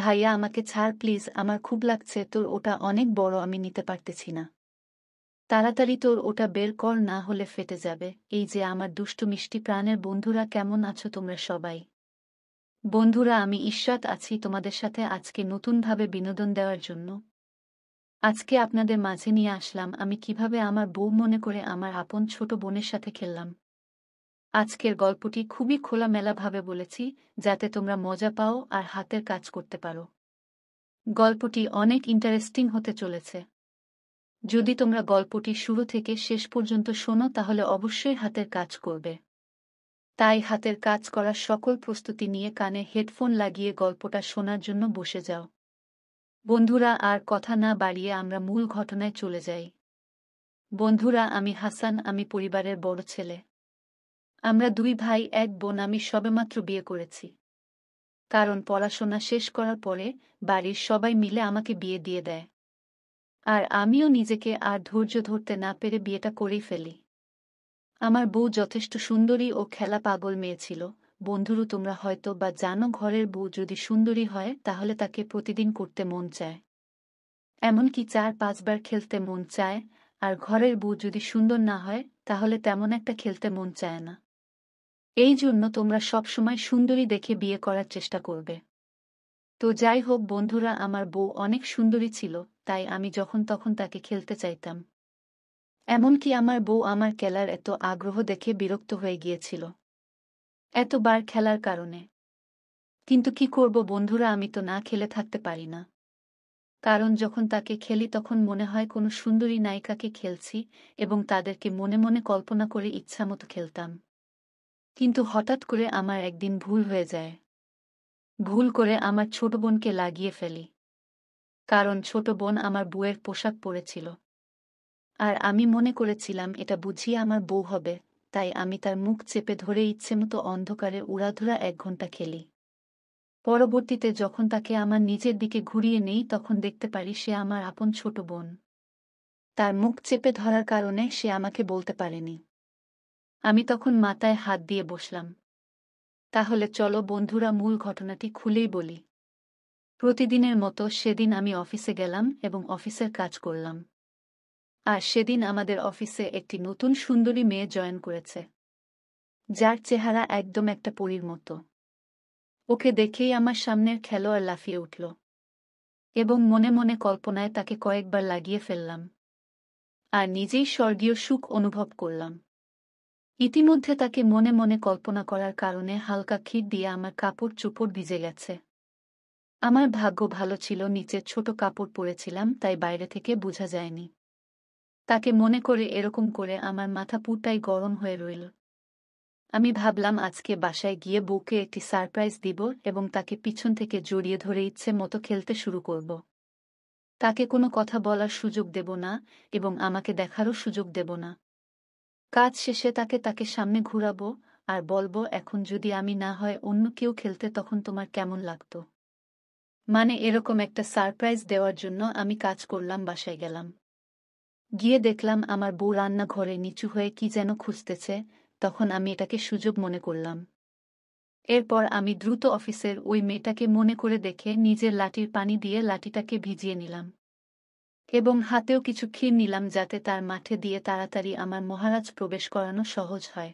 ভাইয়া আমাকে ছাড় প্লিজ আমার খুব লাগছে তোর ওটা অনেক বড় আমি নিতে পারতেছি না তাড়াতাড়ি তোর ওটা বের কর না হলে ফেটে যাবে এই যে আমার দুষ্টু মিষ্টি প্রাণের বন্ধুরা কেমন আছো তোমরা সবাই বন্ধুরা আমি ঈশ্বাত আছি তোমাদের সাথে আজকে নতুনভাবে বিনোদন দেওয়ার জন্য আজকে আপনাদের মাঝে নিয়ে আসলাম আমি কিভাবে আমার বউ মনে করে আমার আপন ছোট বোনের সাথে খেললাম আজকের গল্পটি খুবই খোলামেলাভাবে বলেছি যাতে তোমরা মজা পাও আর হাতের কাজ করতে পারো গল্পটি অনেক ইন্টারেস্টিং হতে চলেছে যদি তোমরা গল্পটি শুরু থেকে শেষ পর্যন্ত শোনো তাহলে অবশ্যই হাতের কাজ করবে তাই হাতের কাজ করার সকল প্রস্তুতি নিয়ে কানে হেডফোন লাগিয়ে গল্পটা শোনার জন্য বসে যাও বন্ধুরা আর কথা না বাড়িয়ে আমরা মূল ঘটনায় চলে যাই বন্ধুরা আমি হাসান আমি পরিবারের বড় ছেলে আমরা দুই ভাই এক বোন আমি সবেমাত্র বিয়ে করেছি কারণ পড়াশোনা শেষ করার পরে বাড়ির সবাই মিলে আমাকে বিয়ে দিয়ে দেয় আর আমিও নিজেকে আর ধৈর্য ধরতে না পেরে বিয়েটা করেই ফেলি আমার বউ যথেষ্ট সুন্দরী ও খেলা পাগল মেয়ে ছিল বন্ধুরও তোমরা হয়তো বা জানো ঘরের বউ যদি সুন্দরী হয় তাহলে তাকে প্রতিদিন করতে মন চায় এমনকি চার পাঁচবার খেলতে মন চায় আর ঘরের বউ যদি সুন্দর না হয় তাহলে তেমন একটা খেলতে মন চায় না এই জন্য তোমরা সবসময় সুন্দরী দেখে বিয়ে করার চেষ্টা করবে তো যাই হোক বন্ধুরা আমার বউ অনেক সুন্দরী ছিল তাই আমি যখন তখন তাকে খেলতে চাইতাম এমনকি আমার বউ আমার খেলার এত আগ্রহ দেখে বিরক্ত হয়ে গিয়েছিল এতবার খেলার কারণে কিন্তু কি করব বন্ধুরা আমি তো না খেলে থাকতে পারি না কারণ যখন তাকে খেলি তখন মনে হয় কোনো সুন্দরী নায়িকাকে খেলছি এবং তাদেরকে মনে মনে কল্পনা করে ইচ্ছামতো খেলতাম কিন্তু হঠাৎ করে আমার একদিন ভুল হয়ে যায় ভুল করে আমার ছোট বোনকে লাগিয়ে ফেলি কারণ ছোট বোন আমার বউয়ের পোশাক পরেছিল আর আমি মনে করেছিলাম এটা বুঝিয়ে আমার বউ হবে তাই আমি তার মুখ চেপে ধরে ইচ্ছে মতো অন্ধকারে উড়াধুরা এক ঘন্টা খেলি পরবর্তীতে যখন তাকে আমার নিজের দিকে ঘুরিয়ে নেই তখন দেখতে পারি সে আমার আপন ছোট বোন তার মুখ চেপে ধরার কারণে সে আমাকে বলতে পারেনি আমি তখন মাথায় হাত দিয়ে বসলাম তাহলে চলো বন্ধুরা মূল ঘটনাটি খুলেই বলি প্রতিদিনের মতো সেদিন আমি অফিসে গেলাম এবং অফিসের কাজ করলাম আর সেদিন আমাদের অফিসে একটি নতুন সুন্দরী মেয়ে জয়েন করেছে যার চেহারা একদম একটা পরীর মতো ওকে দেখেই আমার সামনের খেলোয়াড় লাফিয়ে উঠল এবং মনে মনে কল্পনায় তাকে কয়েকবার লাগিয়ে ফেললাম আর নিজেই স্বর্গীয় সুখ অনুভব করলাম ইতিমধ্যে তাকে মনে মনে কল্পনা করার কারণে হালকা ক্ষীর দিয়ে আমার কাপড় চুপড় ভিজে গেছে আমার ভাগ্য ভালো ছিল নিচে ছোট কাপড় পরেছিলাম তাই বাইরে থেকে বোঝা যায়নি তাকে মনে করে এরকম করে আমার মাথা পুরটাই গরম হয়ে রইল আমি ভাবলাম আজকে বাসায় গিয়ে বউকে একটি সারপ্রাইজ দিব এবং তাকে পিছন থেকে জড়িয়ে ধরে ইচ্ছে মতো খেলতে শুরু করব তাকে কোনো কথা বলার সুযোগ দেব না এবং আমাকে দেখারও সুযোগ দেব না কাজ শেষে তাকে তাকে সামনে ঘুরাবো আর বলবো এখন যদি আমি না হয় অন্য কেউ খেলতে তখন তোমার কেমন লাগতো মানে এরকম একটা সারপ্রাইজ দেওয়ার জন্য আমি কাজ করলাম বাসায় গেলাম গিয়ে দেখলাম আমার বউ রান্নাঘরে নিচু হয়ে কি যেন খুঁজতেছে তখন আমি এটাকে সুযোগ মনে করলাম এরপর আমি দ্রুত অফিসের ওই মেয়েটাকে মনে করে দেখে নিজের লাঠির পানি দিয়ে লাঠিটাকে ভিজিয়ে নিলাম এবং হাতেও কিছু ক্ষীর নিলাম যাতে তার মাঠে দিয়ে তাড়াতাড়ি আমার মহারাজ প্রবেশ করানো সহজ হয়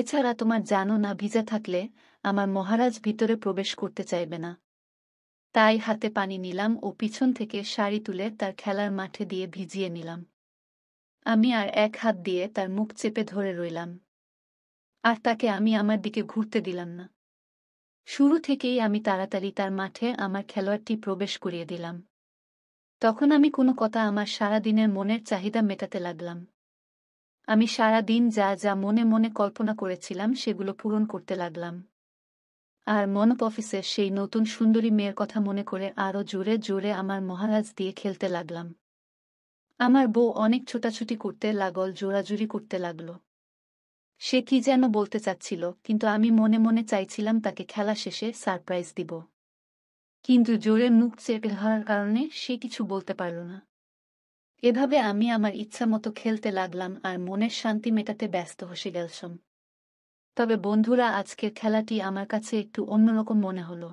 এছাড়া তোমার জানো না ভিজা থাকলে আমার মহারাজ ভিতরে প্রবেশ করতে চাইবে না তাই হাতে পানি নিলাম ও পিছন থেকে শাড়ি তুলে তার খেলার মাঠে দিয়ে ভিজিয়ে নিলাম আমি আর এক হাত দিয়ে তার মুখ চেপে ধরে রইলাম আর তাকে আমি আমার দিকে ঘুরতে দিলাম না শুরু থেকেই আমি তাড়াতাড়ি তার মাঠে আমার খেলোয়াড়টি প্রবেশ করিয়ে দিলাম তখন আমি কোনো কথা আমার সারা দিনের মনের চাহিদা মেটাতে লাগলাম আমি সারা দিন যা যা মনে মনে কল্পনা করেছিলাম সেগুলো পূরণ করতে লাগলাম আর মনপ অফিসের সেই নতুন সুন্দরী মেয়ের কথা মনে করে আরও জোরে জোরে আমার মহারাজ দিয়ে খেলতে লাগলাম আমার বউ অনেক ছোটাছুটি করতে লাগল জোরাজুরি করতে লাগল সে কি যেন বলতে চাচ্ছিল কিন্তু আমি মনে মনে চাইছিলাম তাকে খেলা শেষে সারপ্রাইজ দিব কিন্তু জোরে মুখ চেপে ধরার কারণে সে কিছু বলতে পারল না এভাবে আমি আমার ইচ্ছা মতো খেলতে লাগলাম আর মনের শান্তি মেটাতে ব্যস্ত হসে গেলসম তবে বন্ধুরা আজকের খেলাটি আমার কাছে একটু অন্যরকম মনে হলো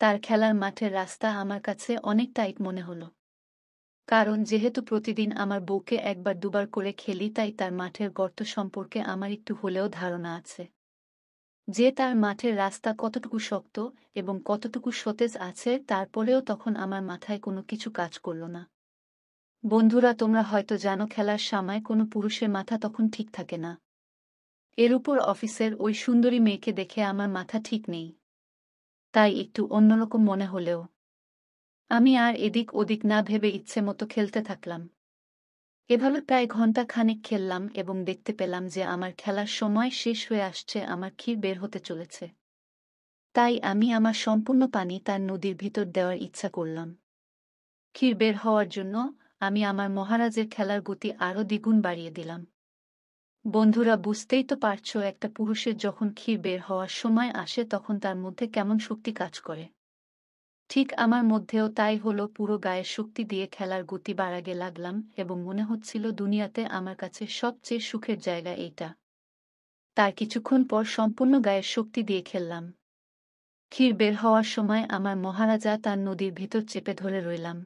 তার খেলার মাঠের রাস্তা আমার কাছে অনেক টাইট মনে হলো কারণ যেহেতু প্রতিদিন আমার বউকে একবার দুবার করে খেলি তাই তার মাঠের গর্ত সম্পর্কে আমার একটু হলেও ধারণা আছে যে তার মাঠের রাস্তা কতটুকু শক্ত এবং কতটুকু সতেজ আছে তারপরেও তখন আমার মাথায় কোনো কিছু কাজ করল না বন্ধুরা তোমরা হয়তো জানো খেলার সময় কোনো পুরুষের মাথা তখন ঠিক থাকে না এর উপর অফিসের ওই সুন্দরী মেয়েকে দেখে আমার মাথা ঠিক নেই তাই একটু অন্যরকম মনে হলেও আমি আর এদিক ওদিক না ভেবে ইচ্ছে মতো খেলতে থাকলাম এভাবে প্রায় ঘন্টা খানেক খেললাম এবং দেখতে পেলাম যে আমার খেলার সময় শেষ হয়ে আসছে আমার ক্ষীর বের হতে চলেছে তাই আমি আমার সম্পূর্ণ পানি তার নদীর ভিতর দেওয়ার ইচ্ছা করলাম ক্ষীর বের হওয়ার জন্য আমি আমার মহারাজের খেলার গতি আরও দ্বিগুণ বাড়িয়ে দিলাম বন্ধুরা বুঝতেই তো পারছ একটা পুরুষের যখন ক্ষীর বের হওয়ার সময় আসে তখন তার মধ্যে কেমন শক্তি কাজ করে ঠিক আমার মধ্যেও তাই হলো পুরো গায়ে শক্তি দিয়ে খেলার গতি বাড়াগে লাগলাম এবং মনে হচ্ছিল দুনিয়াতে আমার কাছে সবচেয়ে সুখের জায়গা এইটা তার কিছুক্ষণ পর সম্পূর্ণ গায়ের শক্তি দিয়ে খেললাম ক্ষীর বের হওয়ার সময় আমার মহারাজা তার নদীর ভেতর চেপে ধরে রইলাম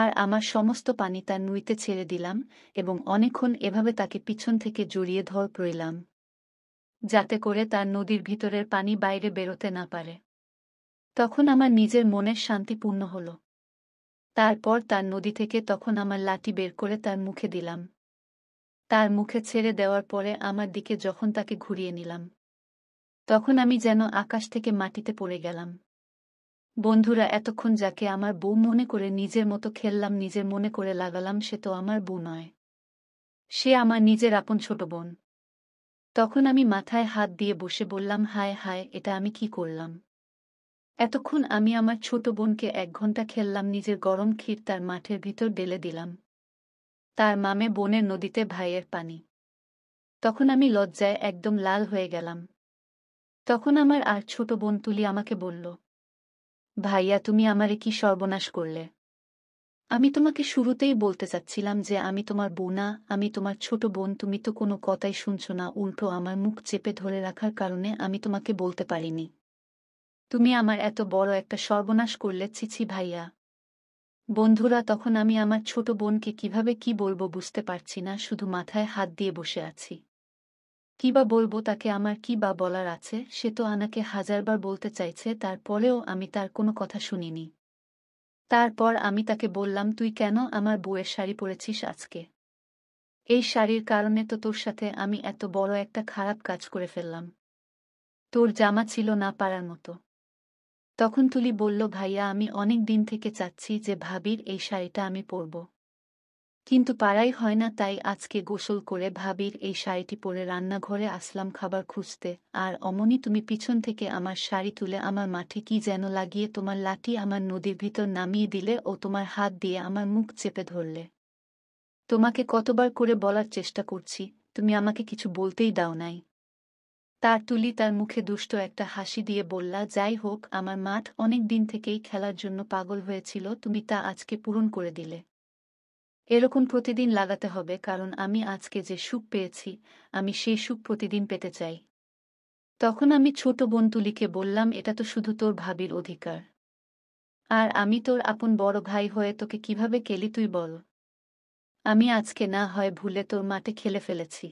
আর আমার সমস্ত পানি তার নুইতে ছেড়ে দিলাম এবং অনেকক্ষণ এভাবে তাকে পিছন থেকে জড়িয়ে ধর রইলাম যাতে করে তার নদীর ভিতরের পানি বাইরে বেরোতে না পারে তখন আমার নিজের মনের শান্তিপূর্ণ হল তারপর তার নদী থেকে তখন আমার লাঠি বের করে তার মুখে দিলাম তার মুখে ছেড়ে দেওয়ার পরে আমার দিকে যখন তাকে ঘুরিয়ে নিলাম তখন আমি যেন আকাশ থেকে মাটিতে পড়ে গেলাম বন্ধুরা এতক্ষণ যাকে আমার বউ মনে করে নিজের মতো খেললাম নিজের মনে করে লাগালাম সে তো আমার বউ নয় সে আমার নিজের আপন ছোট বোন তখন আমি মাথায় হাত দিয়ে বসে বললাম হায় হায় এটা আমি কি করলাম এতক্ষণ আমি আমার ছোট বোনকে এক ঘন্টা খেললাম নিজের গরম ক্ষীর তার মাঠের ভিতর ডেলে দিলাম তার মামে বোনের নদীতে ভাইয়ের পানি তখন আমি লজ্জায় একদম লাল হয়ে গেলাম তখন আমার আর ছোট বোন তুলি আমাকে বলল ভাইয়া তুমি আমারে কি সর্বনাশ করলে আমি তোমাকে শুরুতেই বলতে চাচ্ছিলাম যে আমি তোমার বোনা আমি তোমার ছোট বোন তুমি তো কোনো কথাই শুনছ না উল্টো আমার মুখ চেপে ধরে রাখার কারণে আমি তোমাকে বলতে পারিনি তুমি আমার এত বড় একটা সর্বনাশ করলে ছিছি ভাইয়া বন্ধুরা তখন আমি আমার ছোট বোনকে কিভাবে কি বলবো বুঝতে পারছি না শুধু মাথায় হাত দিয়ে বসে আছি কি বা বলবো তাকে আমার কি বা বলার আছে সে তো আনাকে হাজারবার বলতে চাইছে তারপরেও আমি তার কোনো কথা শুনিনি তারপর আমি তাকে বললাম তুই কেন আমার বউয়ের শাড়ি পরেছিস আজকে এই শাড়ির কারণে তো তোর সাথে আমি এত বড় একটা খারাপ কাজ করে ফেললাম তোর জামা ছিল না পারার মতো তখন তুলি বলল ভাইয়া আমি অনেক দিন থেকে চাচ্ছি যে ভাবির এই শাড়িটা আমি পরব কিন্তু পাড়াই হয় না তাই আজকে গোসল করে ভাবির এই শাড়িটি পরে রান্নাঘরে আসলাম খাবার খুঁজতে আর অমনি তুমি পিছন থেকে আমার শাড়ি তুলে আমার মাঠে কি যেন লাগিয়ে তোমার লাঠি আমার নদীর ভিতর নামিয়ে দিলে ও তোমার হাত দিয়ে আমার মুখ চেপে ধরলে তোমাকে কতবার করে বলার চেষ্টা করছি তুমি আমাকে কিছু বলতেই দাও নাই তার তুলি তার মুখে দুষ্ট একটা হাসি দিয়ে বললা যাই হোক আমার মাঠ অনেক দিন থেকেই খেলার জন্য পাগল হয়েছিল তুমি তা আজকে পূরণ করে দিলে এরকম প্রতিদিন লাগাতে হবে কারণ আমি আজকে যে সুখ পেয়েছি আমি সেই সুখ প্রতিদিন পেতে চাই তখন আমি ছোট বোন তুলিকে বললাম এটা তো শুধু তোর ভাবির অধিকার আর আমি তোর আপন বড় ভাই হয়ে তোকে কিভাবে কেলি তুই বল আমি আজকে না হয় ভুলে তোর মাঠে খেলে ফেলেছি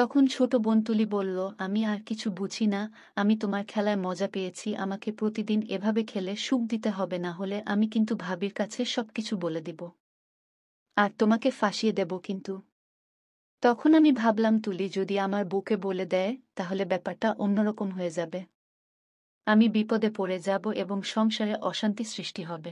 তখন ছোট বন্তুলি বলল আমি আর কিছু বুঝি না আমি তোমার খেলায় মজা পেয়েছি আমাকে প্রতিদিন এভাবে খেলে সুখ দিতে হবে না হলে আমি কিন্তু ভাবির কাছে সবকিছু বলে দিব আর তোমাকে ফাঁসিয়ে দেব কিন্তু তখন আমি ভাবলাম তুলি যদি আমার বুকে বলে দেয় তাহলে ব্যাপারটা অন্যরকম হয়ে যাবে আমি বিপদে পড়ে যাব এবং সংসারে অশান্তি সৃষ্টি হবে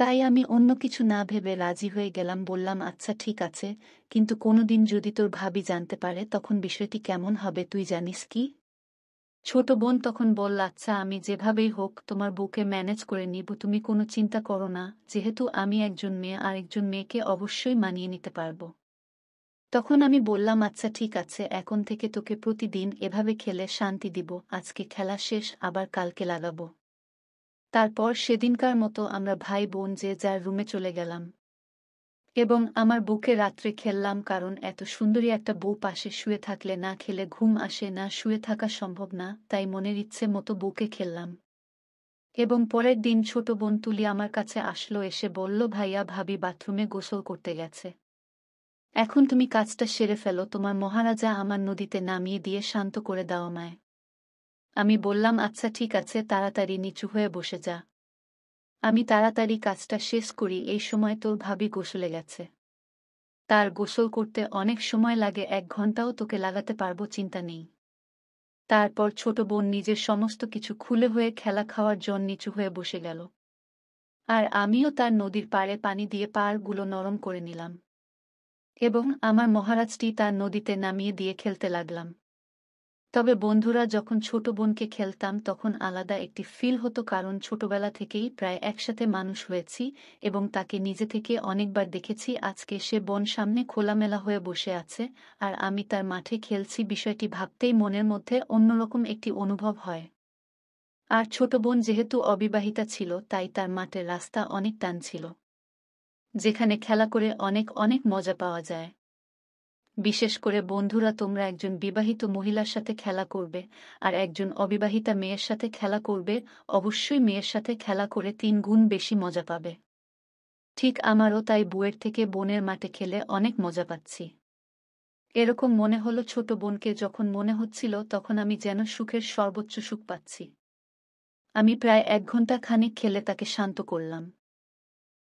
তাই আমি অন্য কিছু না ভেবে রাজি হয়ে গেলাম বললাম আচ্ছা ঠিক আছে কিন্তু কোনোদিন যদি তোর ভাবি জানতে পারে তখন বিষয়টি কেমন হবে তুই জানিস কি ছোট বোন তখন বলল আচ্ছা আমি যেভাবেই হোক তোমার বুকে ম্যানেজ করে নিব তুমি কোনো চিন্তা করো না যেহেতু আমি একজন মেয়ে আর একজন মেয়েকে অবশ্যই মানিয়ে নিতে পারবো তখন আমি বললাম আচ্ছা ঠিক আছে এখন থেকে তোকে প্রতিদিন এভাবে খেলে শান্তি দিব আজকে খেলা শেষ আবার কালকে লাগাবো তারপর সেদিনকার মতো আমরা ভাই বোন যে যার রুমে চলে গেলাম এবং আমার বুকে রাত্রে খেললাম কারণ এত সুন্দরী একটা বউ পাশে শুয়ে থাকলে না খেলে ঘুম আসে না শুয়ে থাকা সম্ভব না তাই মনের ইচ্ছে মতো বুকে খেললাম এবং পরের দিন ছোট বোন তুলি আমার কাছে আসলো এসে বলল ভাইয়া ভাবি বাথরুমে গোসল করতে গেছে এখন তুমি কাজটা সেরে ফেলো তোমার মহারাজা আমার নদীতে নামিয়ে দিয়ে শান্ত করে দাও মায় আমি বললাম আচ্ছা ঠিক আছে তাড়াতাড়ি নিচু হয়ে বসে যা আমি তাড়াতাড়ি কাজটা শেষ করি এই সময় তোর ভাবি গোসলে গেছে তার গোসল করতে অনেক সময় লাগে এক ঘন্টাও তোকে লাগাতে পারবো চিন্তা নেই তারপর ছোট বোন নিজের সমস্ত কিছু খুলে হয়ে খেলা খাওয়ার জন নিচু হয়ে বসে গেল আর আমিও তার নদীর পাড়ে পানি দিয়ে পাড়গুলো নরম করে নিলাম এবং আমার মহারাজটি তার নদীতে নামিয়ে দিয়ে খেলতে লাগলাম তবে বন্ধুরা যখন ছোট বোনকে খেলতাম তখন আলাদা একটি ফিল হতো কারণ ছোটবেলা থেকেই প্রায় একসাথে মানুষ হয়েছি এবং তাকে নিজে থেকে অনেকবার দেখেছি আজকে সে বন সামনে খোলামেলা হয়ে বসে আছে আর আমি তার মাঠে খেলছি বিষয়টি ভাবতেই মনের মধ্যে অন্যরকম একটি অনুভব হয় আর ছোট বোন যেহেতু অবিবাহিতা ছিল তাই তার মাঠের রাস্তা অনেক টান ছিল যেখানে খেলা করে অনেক অনেক মজা পাওয়া যায় বিশেষ করে বন্ধুরা তোমরা একজন বিবাহিত মহিলার সাথে খেলা করবে আর একজন অবিবাহিতা মেয়ের সাথে খেলা করবে অবশ্যই মেয়ের সাথে খেলা করে তিন গুণ বেশি মজা পাবে ঠিক আমারও তাই বুয়ের থেকে বোনের মাঠে খেলে অনেক মজা পাচ্ছি এরকম মনে হলো ছোট বোনকে যখন মনে হচ্ছিল তখন আমি যেন সুখের সর্বোচ্চ সুখ পাচ্ছি আমি প্রায় এক ঘন্টা খানিক খেলে তাকে শান্ত করলাম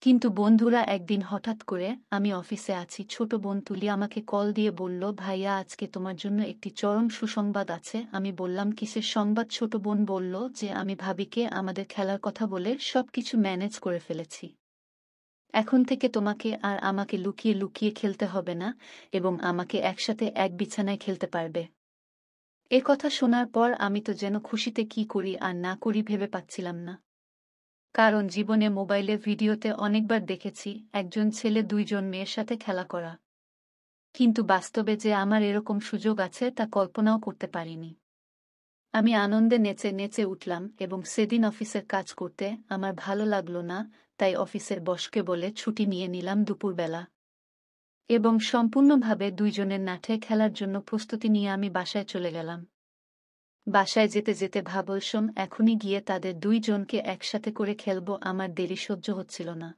কিন্তু বন্ধুরা একদিন হঠাৎ করে আমি অফিসে আছি ছোট বোন তুলি আমাকে কল দিয়ে বলল ভাইয়া আজকে তোমার জন্য একটি চরম সুসংবাদ আছে আমি বললাম কিসের সংবাদ ছোট বোন বলল যে আমি ভাবিকে আমাদের খেলার কথা বলে সব কিছু ম্যানেজ করে ফেলেছি এখন থেকে তোমাকে আর আমাকে লুকিয়ে লুকিয়ে খেলতে হবে না এবং আমাকে একসাথে এক বিছানায় খেলতে পারবে এ কথা শোনার পর আমি তো যেন খুশিতে কি করি আর না করি ভেবে পাচ্ছিলাম না কারণ জীবনে মোবাইলে ভিডিওতে অনেকবার দেখেছি একজন ছেলে দুইজন মেয়ের সাথে খেলা করা কিন্তু বাস্তবে যে আমার এরকম সুযোগ আছে তা কল্পনাও করতে পারিনি আমি আনন্দে নেচে নেচে উঠলাম এবং সেদিন অফিসের কাজ করতে আমার ভালো লাগলো না তাই অফিসের বসকে বলে ছুটি নিয়ে নিলাম দুপুরবেলা এবং সম্পূর্ণভাবে দুইজনের নাঠে খেলার জন্য প্রস্তুতি নিয়ে আমি বাসায় চলে গেলাম বাসায় যেতে যেতে ভাবলসম এখনই গিয়ে তাদের দুইজনকে একসাথে করে খেলব আমার দেরি সহ্য হচ্ছিল না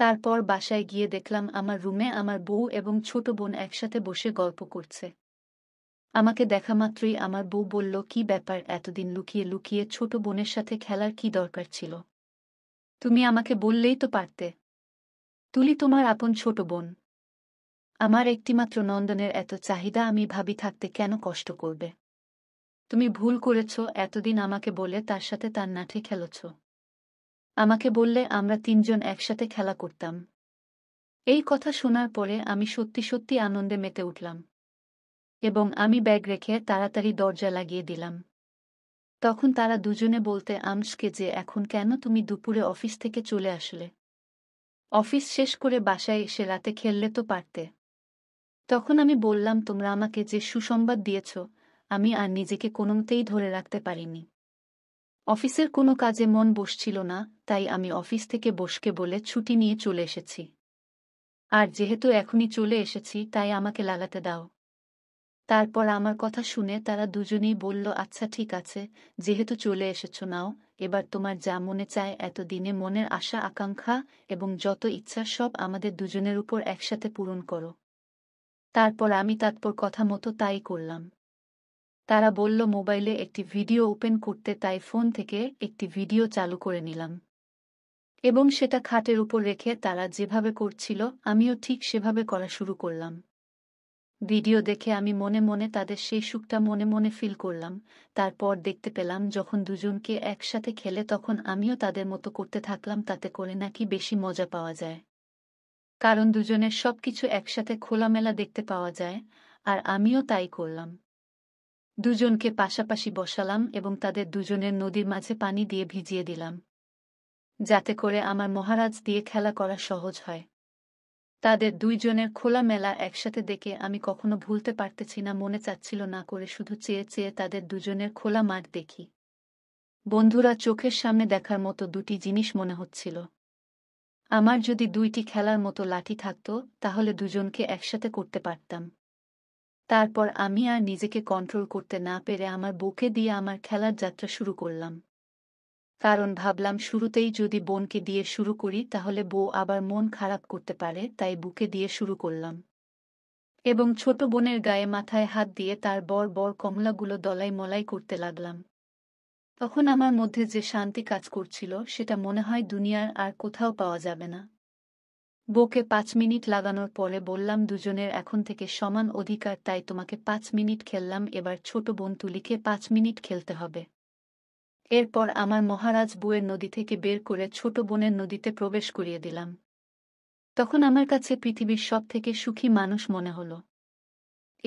তারপর বাসায় গিয়ে দেখলাম আমার রুমে আমার বউ এবং ছোট বোন একসাথে বসে গল্প করছে আমাকে দেখা মাত্রই আমার বউ বলল কি ব্যাপার এতদিন লুকিয়ে লুকিয়ে ছোট বোনের সাথে খেলার কি দরকার ছিল তুমি আমাকে বললেই তো পারতে তুলি তোমার আপন ছোট বোন আমার একটিমাত্র নন্দনের এত চাহিদা আমি ভাবি থাকতে কেন কষ্ট করবে তুমি ভুল করেছ এতদিন আমাকে বলে তার সাথে তার নাঠে খেলছ আমাকে বললে আমরা তিনজন একসাথে খেলা করতাম এই কথা শোনার পরে আমি সত্যি সত্যি আনন্দে মেতে উঠলাম এবং আমি ব্যাগ রেখে তাড়াতাড়ি দরজা লাগিয়ে দিলাম তখন তারা দুজনে বলতে আমসকে যে এখন কেন তুমি দুপুরে অফিস থেকে চলে আসলে অফিস শেষ করে বাসায় এসে রাতে খেললে তো পারতে তখন আমি বললাম তোমরা আমাকে যে সুসংবাদ দিয়েছ আমি আর নিজেকে কোনোমতেই ধরে রাখতে পারিনি অফিসের কোনো কাজে মন বসছিল না তাই আমি অফিস থেকে বসকে বলে ছুটি নিয়ে চলে এসেছি আর যেহেতু এখনই চলে এসেছি তাই আমাকে লাগাতে দাও তারপর আমার কথা শুনে তারা দুজনেই বলল আচ্ছা ঠিক আছে যেহেতু চলে এসেছ নাও এবার তোমার যা মনে চায় এতদিনে মনের আশা আকাঙ্ক্ষা এবং যত ইচ্ছা সব আমাদের দুজনের উপর একসাথে পূরণ করো তারপর আমি তারপর কথা মতো তাই করলাম তারা বলল মোবাইলে একটি ভিডিও ওপেন করতে তাই ফোন থেকে একটি ভিডিও চালু করে নিলাম এবং সেটা খাটের উপর রেখে তারা যেভাবে করছিল আমিও ঠিক সেভাবে করা শুরু করলাম ভিডিও দেখে আমি মনে মনে তাদের সেই সুখটা মনে মনে ফিল করলাম তারপর দেখতে পেলাম যখন দুজনকে একসাথে খেলে তখন আমিও তাদের মতো করতে থাকলাম তাতে করে নাকি বেশি মজা পাওয়া যায় কারণ দুজনের সব কিছু একসাথে খোলামেলা দেখতে পাওয়া যায় আর আমিও তাই করলাম দুজনকে পাশাপাশি বসালাম এবং তাদের দুজনের নদীর মাঝে পানি দিয়ে ভিজিয়ে দিলাম যাতে করে আমার মহারাজ দিয়ে খেলা করা সহজ হয় তাদের দুইজনের খোলা মেলা একসাথে দেখে আমি কখনো ভুলতে পারতেছি না মনে চাচ্ছিল না করে শুধু চেয়ে চেয়ে তাদের দুজনের খোলা মাঠ দেখি বন্ধুরা চোখের সামনে দেখার মতো দুটি জিনিস মনে হচ্ছিল আমার যদি দুইটি খেলার মতো লাঠি থাকত তাহলে দুজনকে একসাথে করতে পারতাম তারপর আমি আর নিজেকে কন্ট্রোল করতে না পেরে আমার বুকে দিয়ে আমার খেলার যাত্রা শুরু করলাম কারণ ভাবলাম শুরুতেই যদি বোনকে দিয়ে শুরু করি তাহলে বউ আবার মন খারাপ করতে পারে তাই বুকে দিয়ে শুরু করলাম এবং ছোট বোনের গায়ে মাথায় হাত দিয়ে তার বর বর কমলাগুলো দলাই মলাই করতে লাগলাম তখন আমার মধ্যে যে শান্তি কাজ করছিল সেটা মনে হয় দুনিয়ার আর কোথাও পাওয়া যাবে না বউকে পাঁচ মিনিট লাগানোর পরে বললাম দুজনের এখন থেকে সমান অধিকার তাই তোমাকে পাঁচ মিনিট খেললাম এবার ছোট বোন তুলিকে পাঁচ মিনিট খেলতে হবে এরপর আমার মহারাজ বুয়ের নদী থেকে বের করে ছোট বোনের নদীতে প্রবেশ করিয়ে দিলাম তখন আমার কাছে পৃথিবীর সব থেকে সুখী মানুষ মনে হল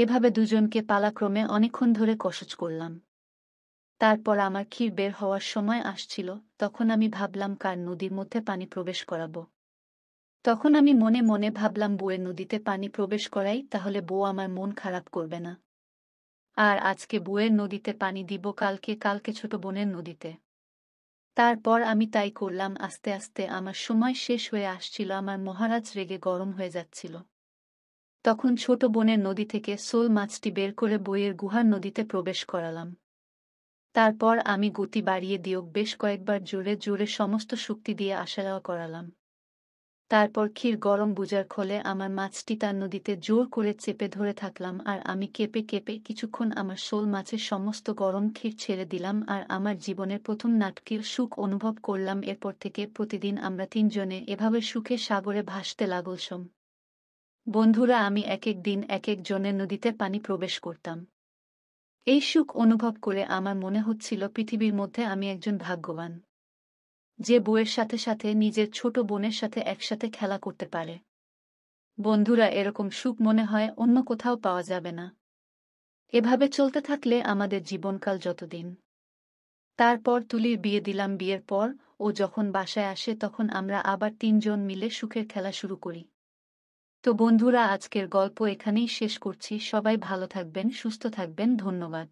এভাবে দুজনকে পালাক্রমে অনেকক্ষণ ধরে কসজ করলাম তারপর আমার ক্ষীর বের হওয়ার সময় আসছিল তখন আমি ভাবলাম কার নদীর মধ্যে পানি প্রবেশ করাবো তখন আমি মনে মনে ভাবলাম বউয়ের নদীতে পানি প্রবেশ করাই তাহলে বউ আমার মন খারাপ করবে না আর আজকে বউয়ের নদীতে পানি দিব কালকে কালকে ছোট বোনের নদীতে তারপর আমি তাই করলাম আস্তে আস্তে আমার সময় শেষ হয়ে আসছিল আমার মহারাজ রেগে গরম হয়ে যাচ্ছিল তখন ছোট বোনের নদী থেকে সোল মাছটি বের করে বইয়ের গুহার নদীতে প্রবেশ করালাম তারপর আমি গতি বাড়িয়ে দিয়ে বেশ কয়েকবার জোরে জোরে সমস্ত শক্তি দিয়ে আশা করালাম তারপর ক্ষীর গরম বুজার খোলে আমার মাছটি তার নদীতে জোর করে চেপে ধরে থাকলাম আর আমি কেঁপে কেঁপে কিছুক্ষণ আমার শোল মাছের সমস্ত গরম ক্ষীর ছেড়ে দিলাম আর আমার জীবনের প্রথম নাটকীয় সুখ অনুভব করলাম এরপর থেকে প্রতিদিন আমরা তিনজনে এভাবে সুখে সাগরে ভাসতে লাগলসম বন্ধুরা আমি এক এক দিন এক এক জনের নদীতে পানি প্রবেশ করতাম এই সুখ অনুভব করে আমার মনে হচ্ছিল পৃথিবীর মধ্যে আমি একজন ভাগ্যবান যে বউয়ের সাথে সাথে নিজের ছোট বোনের সাথে একসাথে খেলা করতে পারে বন্ধুরা এরকম সুখ মনে হয় অন্য কোথাও পাওয়া যাবে না এভাবে চলতে থাকলে আমাদের জীবনকাল যতদিন তারপর তুলির বিয়ে দিলাম বিয়ের পর ও যখন বাসায় আসে তখন আমরা আবার তিনজন মিলে সুখের খেলা শুরু করি তো বন্ধুরা আজকের গল্প এখানেই শেষ করছি সবাই ভালো থাকবেন সুস্থ থাকবেন ধন্যবাদ